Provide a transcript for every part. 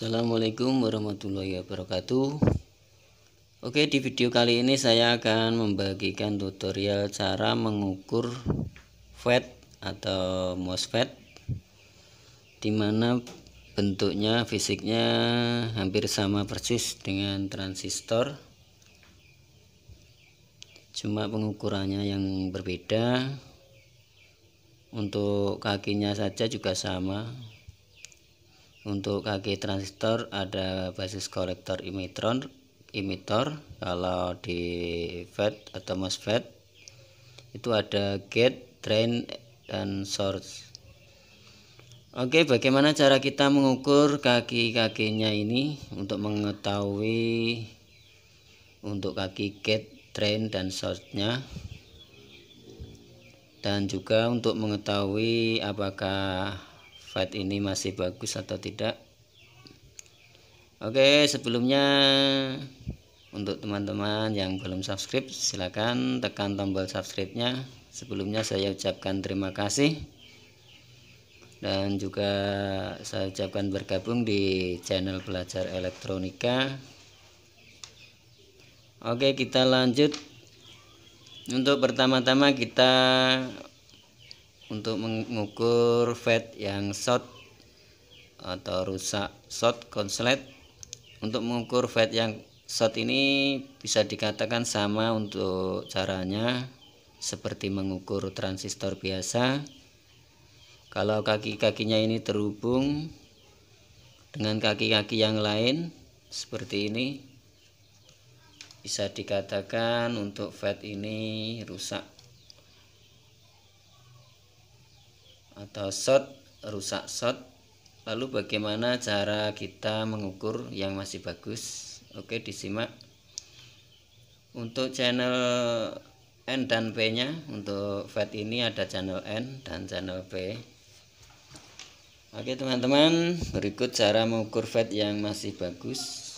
Assalamualaikum warahmatullahi wabarakatuh Oke di video kali ini saya akan membagikan tutorial cara mengukur FET atau MOSFET dimana bentuknya fisiknya hampir sama persis dengan transistor cuma pengukurannya yang berbeda untuk kakinya saja juga sama untuk kaki transistor ada basis kolektor emitron emitor kalau di FET atau MOSFET itu ada gate drain dan source Oke bagaimana cara kita mengukur kaki-kakinya ini untuk mengetahui untuk kaki gate drain dan source-nya dan juga untuk mengetahui apakah fight ini masih bagus atau tidak Oke sebelumnya untuk teman-teman yang belum subscribe silahkan tekan tombol subscribe nya sebelumnya saya ucapkan terima kasih dan juga saya ucapkan bergabung di channel belajar elektronika Oke kita lanjut untuk pertama-tama kita untuk mengukur fat yang short atau rusak short konslet untuk mengukur fat yang short ini bisa dikatakan sama untuk caranya seperti mengukur transistor biasa kalau kaki-kakinya ini terhubung dengan kaki-kaki yang lain seperti ini bisa dikatakan untuk fat ini rusak atau shot rusak shot lalu bagaimana cara kita mengukur yang masih bagus oke disimak untuk channel N dan P nya untuk FAT ini ada channel N dan channel P oke teman-teman berikut cara mengukur FAT yang masih bagus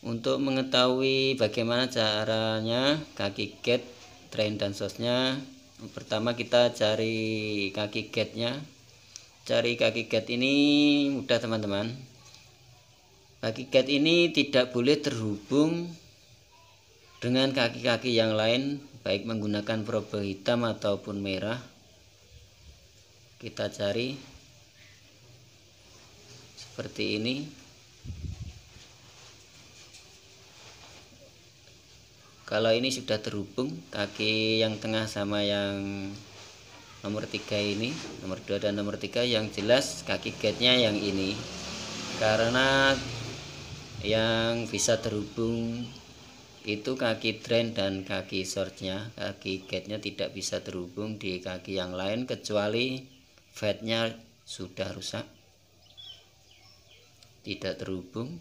untuk mengetahui bagaimana caranya kaki gate train dan sosnya pertama kita cari kaki gate-nya cari kaki gate ini mudah teman-teman kaki gate ini tidak boleh terhubung dengan kaki-kaki yang lain baik menggunakan probe hitam ataupun merah kita cari seperti ini kalau ini sudah terhubung kaki yang tengah sama yang nomor tiga ini nomor dua dan nomor tiga yang jelas kaki gate-nya yang ini karena yang bisa terhubung itu kaki drain dan kaki short nya, kaki gate-nya tidak bisa terhubung di kaki yang lain kecuali fat nya sudah rusak tidak terhubung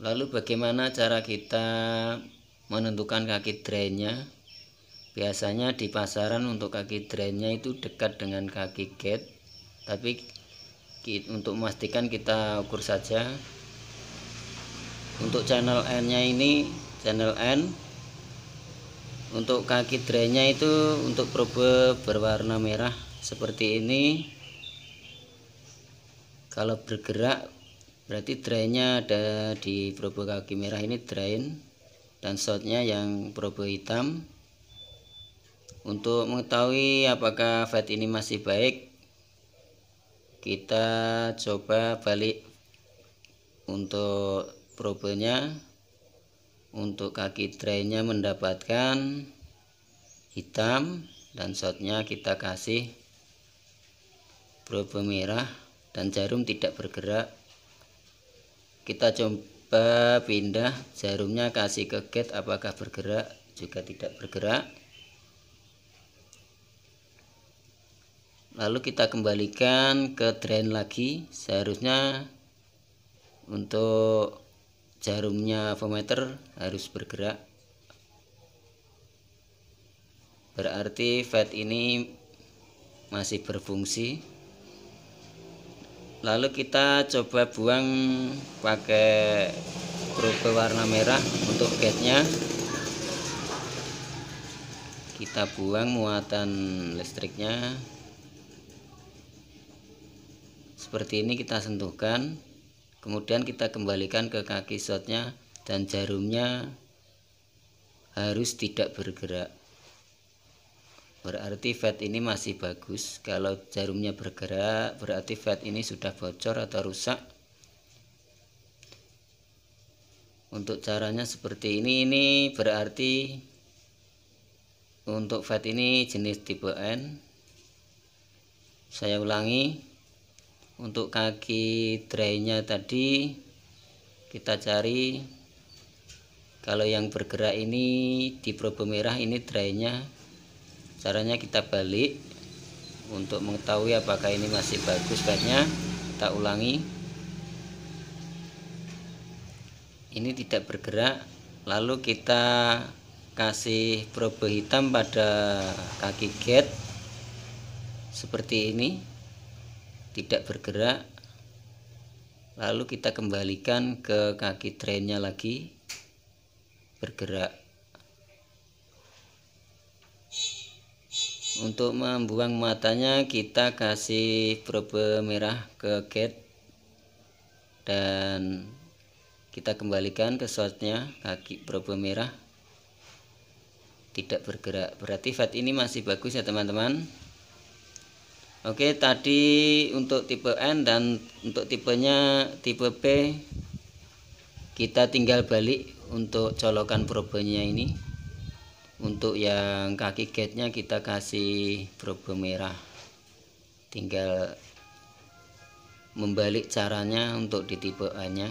lalu bagaimana cara kita menentukan kaki drainnya biasanya di pasaran untuk kaki drainnya itu dekat dengan kaki gate tapi untuk memastikan kita ukur saja untuk channel N nya ini channel N untuk kaki drainnya itu untuk probe berwarna merah seperti ini kalau bergerak berarti drainnya ada di probe kaki merah ini drain dan shortnya yang probe hitam untuk mengetahui apakah fat ini masih baik kita coba balik untuk probenya untuk kaki drainnya mendapatkan hitam dan shortnya kita kasih probe merah dan jarum tidak bergerak kita coba pindah jarumnya kasih ke gate apakah bergerak juga tidak bergerak lalu kita kembalikan ke drain lagi seharusnya untuk jarumnya fometer harus bergerak berarti fat ini masih berfungsi lalu kita coba buang pakai probe warna merah untuk gate-nya kita buang muatan listriknya seperti ini kita sentuhkan kemudian kita kembalikan ke kaki shotnya dan jarumnya harus tidak bergerak berarti fat ini masih bagus kalau jarumnya bergerak berarti fat ini sudah bocor atau rusak untuk caranya seperti ini ini berarti untuk fat ini jenis tipe N saya ulangi untuk kaki drainnya tadi kita cari kalau yang bergerak ini di probe merah ini drainnya caranya kita balik untuk mengetahui apakah ini masih bagus baiknya kita ulangi ini tidak bergerak lalu kita kasih probe hitam pada kaki gate seperti ini tidak bergerak lalu kita kembalikan ke kaki trennya lagi bergerak untuk membuang matanya kita kasih probe merah ke gate dan kita kembalikan ke slotnya kaki probe merah tidak bergerak berarti fat ini masih bagus ya teman-teman Oke tadi untuk tipe N dan untuk tipenya tipe P kita tinggal balik untuk colokan probenya ini untuk yang kaki gate-nya kita kasih probe merah tinggal membalik caranya untuk di tipe A nya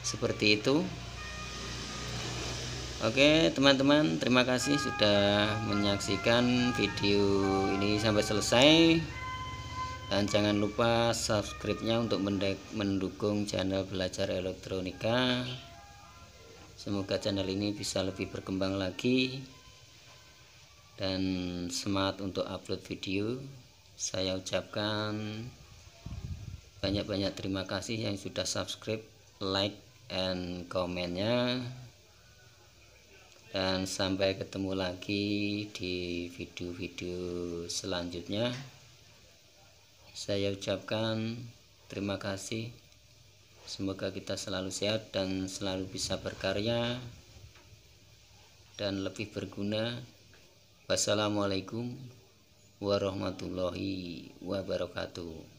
seperti itu Oke teman-teman terima kasih sudah menyaksikan video ini sampai selesai dan jangan lupa subscribe nya untuk mendukung channel belajar elektronika semoga channel ini bisa lebih berkembang lagi dan semangat untuk upload video saya ucapkan banyak-banyak terima kasih yang sudah subscribe like and komennya dan sampai ketemu lagi di video-video selanjutnya saya ucapkan terima kasih Semoga kita selalu sehat dan selalu bisa berkarya dan lebih berguna. Wassalamualaikum warahmatullahi wabarakatuh.